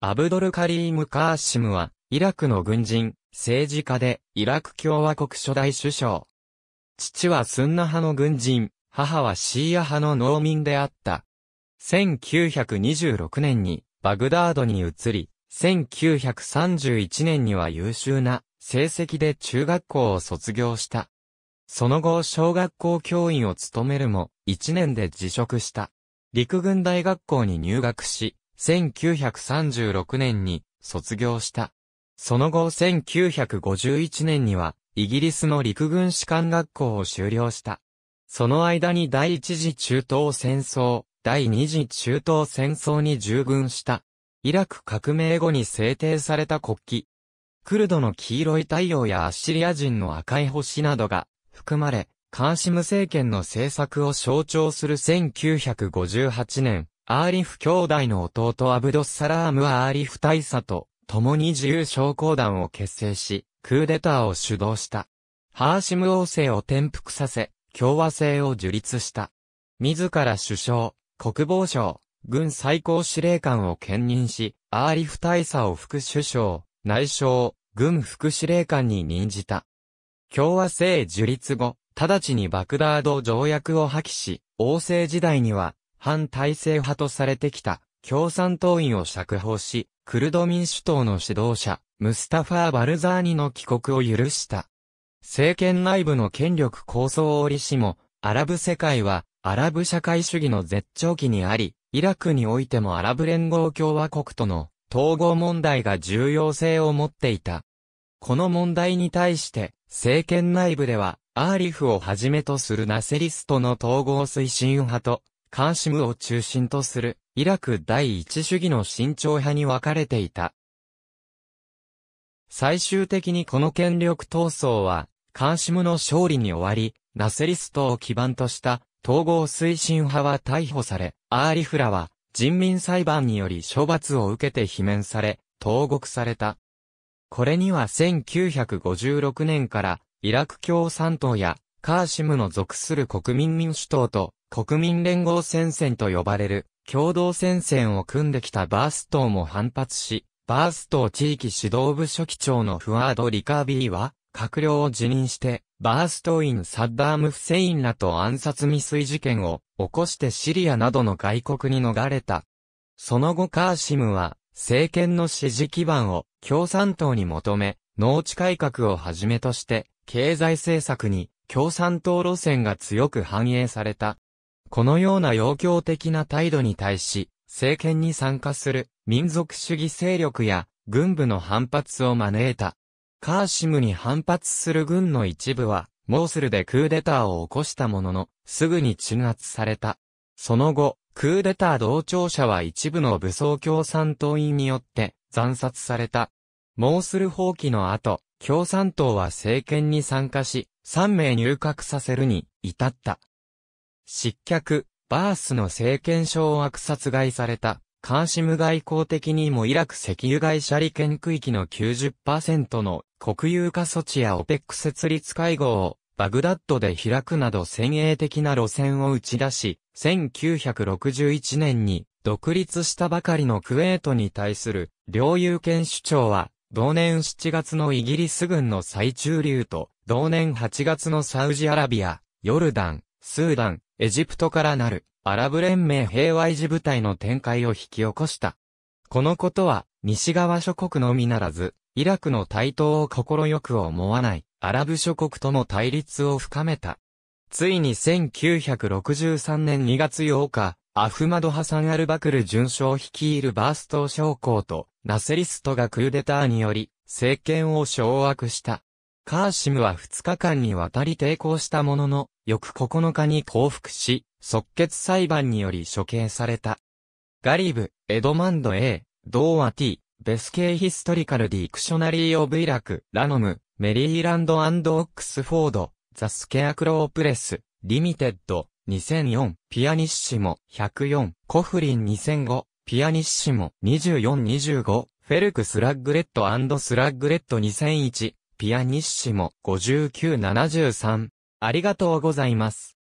アブドルカリーム・カーシムは、イラクの軍人、政治家で、イラク共和国初代首相。父はスンナ派の軍人、母はシーア派の農民であった。1926年に、バグダードに移り、1931年には優秀な成績で中学校を卒業した。その後、小学校教員を務めるも、1年で辞職した。陸軍大学校に入学し、1936年に卒業した。その後1951年には、イギリスの陸軍士官学校を修了した。その間に第一次中東戦争、第二次中東戦争に従軍した。イラク革命後に制定された国旗。クルドの黄色い太陽やアッシリア人の赤い星などが含まれ、カーシム政権の政策を象徴する1958年、アーリフ兄弟の弟アブドッサラームはアーリフ大佐と共に自由将校団を結成し、クーデターを主導した。ハーシム王政を転覆させ、共和制を樹立した。自ら首相、国防省、軍最高司令官を兼任し、アーリフ大佐を副首相、内相、軍副司令官に任じた。共和制樹立後、直ちにバクダード条約を破棄し、王政時代には、反体制派とされてきた共産党員を釈放し、クルド民主党の指導者、ムスタファー・バルザーニの帰国を許した。政権内部の権力構想を折しも、アラブ世界はアラブ社会主義の絶頂期にあり、イラクにおいてもアラブ連合共和国との統合問題が重要性を持っていた。この問題に対して、政権内部では、アーリフをはじめとするナセリストの統合推進派と、カーシムを中心とするイラク第一主義の慎重派に分かれていた。最終的にこの権力闘争は、カーシムの勝利に終わり、ナセリストを基盤とした統合推進派は逮捕され、アーリフラは人民裁判により処罰を受けて罷免され、投獄された。これには1956年から、イラク共産党やカーシムの属する国民民主党と国民連合戦線と呼ばれる共同戦線を組んできたバーストも反発し、バースト地域指導部書記長のフワード・リカービーは、閣僚を辞任して、バーストイン・サッダーム・フセインらと暗殺未遂事件を起こしてシリアなどの外国に逃れた。その後カーシムは、政権の支持基盤を共産党に求め、農地改革をはじめとして、経済政策に共産党路線が強く反映された。このような要求的な態度に対し、政権に参加する民族主義勢力や軍部の反発を招いた。カーシムに反発する軍の一部は、モースルでクーデターを起こしたものの、すぐに鎮圧された。その後、クーデター同調者は一部の武装共産党員によって惨殺された。モースル放棄の後、共産党は政権に参加し、3名入閣させるに至った。失脚、バースの政権掌握殺害された、カーシム外交的にもイラク石油会社利権区域の90%の国有化措置やオペック設立会合をバグダッドで開くなど先鋭的な路線を打ち出し、1961年に独立したばかりのクウェートに対する領有権主張は、同年7月のイギリス軍の最中流と、同年8月のサウジアラビア、ヨルダン、スーダン、エジプトからなるアラブ連盟平和維持部隊の展開を引き起こした。このことは西側諸国のみならず、イラクの台頭を快く思わないアラブ諸国との対立を深めた。ついに1963年2月8日、アフマド・ハサン・アルバクル巡将率いるバースト将校とナセリストがクーデターにより政権を掌握した。カーシムは2日間にわたり抵抗したものの、翌9日に降伏し、即決裁判により処刑された。ガリブ、エドマンド A、ドーア T、ベスケイヒストリカルディクショナリー・オブ・イラク、ラノム、メリーランドオックスフォード、ザ・スケアクロープレス、リミテッド、2004、ピアニッシモ、104、コフリン2005、ピアニッシモ、2425、フェルクスラッグレッドスラッグレッド2001、ピアニッシモ、5973、ありがとうございます。